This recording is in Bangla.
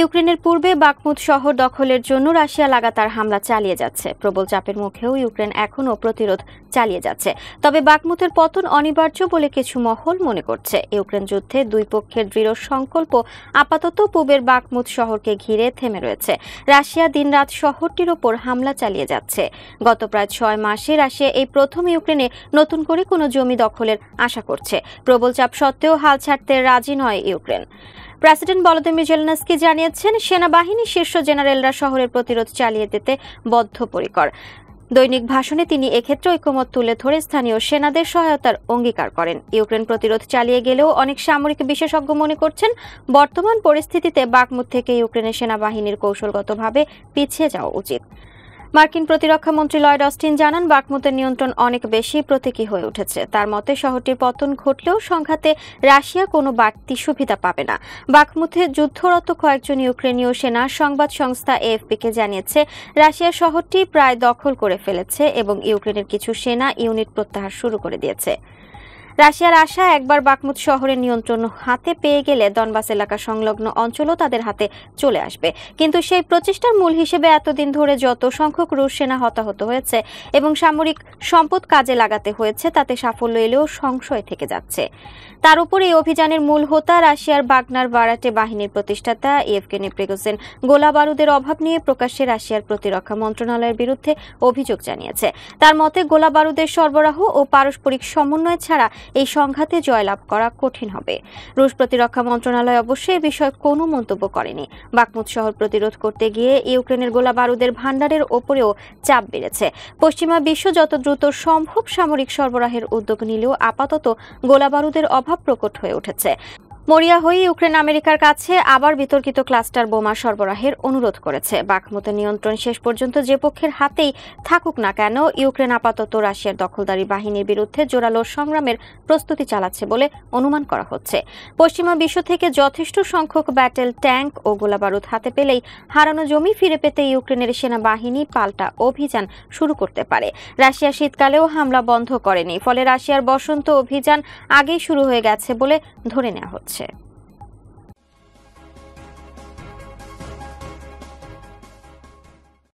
ইউক্রেনের পূর্বে বাকমুদ শহর দখলের জন্য রাশিয়া লাগাতার হামলা চালিয়ে যাচ্ছে প্রবল চাপের মুখেও ইউক্রেন এখনও প্রতিরোধ চালিয়ে যাচ্ছে তবে বাকমুতের পতন অনিবার্য বলে কিছু মহল মনে করছে ইউক্রেন যুদ্ধে দুই পক্ষের দৃঢ় সংকল্প আপাতত পূবের বাকমুদ শহরকে ঘিরে থেমে রয়েছে রাশিয়া দিনরাত শহরটির ওপর হামলা চালিয়ে যাচ্ছে গত প্রায় ছয় মাসে রাশিয়া এই প্রথম ইউক্রেনে নতুন করে কোনো জমি দখলের আশা করছে প্রবল চাপ সত্ত্বেও হাল ছাড়তে রাজি নয় ইউক্রেন প্রেসিডেন্ট বলদিমির জেলেনস্কি জানিয়েছেন সেনাবাহিনী শীর্ষ জেনারেলরা শহরের প্রতিরোধ চালিয়ে দিতে বদ্ধপরিকর দৈনিক ভাষণে তিনি এক্ষেত্রে ঐক্যমত তুলে ধরে স্থানীয় সেনাদের সহায়তার অঙ্গীকার করেন ইউক্রেন প্রতিরোধ চালিয়ে গেলেও অনেক সামরিক বিশেষজ্ঞ মনে করছেন বর্তমান পরিস্থিতিতে বাকমুথ থেকে ইউক্রেনের সেনাবাহিনীর কৌশলগতভাবে পিছিয়ে যাওয়া উচিত মার্কিন প্রতিরক্ষা মন্ত্রী লয়েড অস্টিন জানান বাকমুতের নিয়ন্ত্রণ অনেক বেশি প্রতীকী হয়ে উঠেছে তার মতে শহরটির পতন ঘটলেও সংঘাতে রাশিয়া কোনো বাড়তি সুবিধা পাবে না বাকমুথে যুদ্ধরত কয়েকজন ইউক্রেনীয় সেনা সংবাদ সংস্থা এএফপিকে জানিয়েছে রাশিয়া শহরটি প্রায় দখল করে ফেলেছে এবং ইউক্রেনের কিছু সেনা ইউনিট প্রত্যাহার শুরু করে দিয়েছে রাশিয়ার আশা একবার বাকমুদ শহরের নিয়ন্ত্রণ হাতে পেয়ে গেলে দনবাস এলাকা সংলগ্ন অঞ্চলও তাদের হাতে চলে আসবে কিন্তু সেই প্রচেষ্টার মূল হিসেবে এতদিন ধরে যত সংখ্যক রুশ সেনা হতাহত হয়েছে এবং সামরিক সম্পদ কাজে লাগাতে হয়েছে তাতে সাফল্য এলেও সংশয় থেকে যাচ্ছে তার উপর এই অভিযানের মূল হোতা রাশিয়ার বাগনার বারাটে বাহিনীর প্রতিষ্ঠাতা ইফকেনি প্রেগোসেন গোলা বারুদের অভাব নিয়ে প্রকাশ্যে রাশিয়ার প্রতিরক্ষা মন্ত্রণালয়ের বিরুদ্ধে অভিযোগ জানিয়েছে তার মতে গোলা বারুদের সরবরাহ ও পারস্পরিক সমন্বয় ছাড়া এই সংঘাতে জয়লাভ করা কঠিন হবে রুশ প্রতিরক্ষা মন্ত্রণালয় অবশ্য এ বিষয়ে কোনো মন্তব্য করেনি বাকমুদ শহর প্রতিরোধ করতে গিয়ে ইউক্রেনের গোলা বারুদের ভাণ্ডারের ওপরেও চাপ বেড়েছে পশ্চিমা বিশ্ব যত দ্রুত সম্ভব সামরিক সরবরাহের উদ্যোগ নিলেও আপাতত গোলা বারুদের অভাব প্রকট হয়ে উঠেছে মরিয়া হয়ে ইউক্রেন আমেরিকার কাছে আবার বিতর্কিত ক্লাস্টার বোমা সরবরাহের অনুরোধ করেছে বাখমুতের নিয়ন্ত্রণ শেষ পর্যন্ত যে পক্ষের হাতেই থাকুক না কেন ইউক্রেন আপাতত রাশিয়ার দখলদারি বাহিনীর বিরুদ্ধে জোরালো সংগ্রামের প্রস্তুতি চালাচ্ছে বলে অনুমান করা হচ্ছে পশ্চিমা বিশ্ব থেকে যথেষ্ট সংখ্যক ব্যাটেল ট্যাঙ্ক ও গোলাবারুদ হাতে পেলেই হারানো জমি ফিরে পেতে ইউক্রেনের সেনাবাহিনী পাল্টা অভিযান শুরু করতে পারে রাশিয়া শীতকালেও হামলা বন্ধ করেনি ফলে রাশিয়ার বসন্ত অভিযান আগেই শুরু হয়ে গেছে বলে ধরে নেওয়া হচ্ছে আছে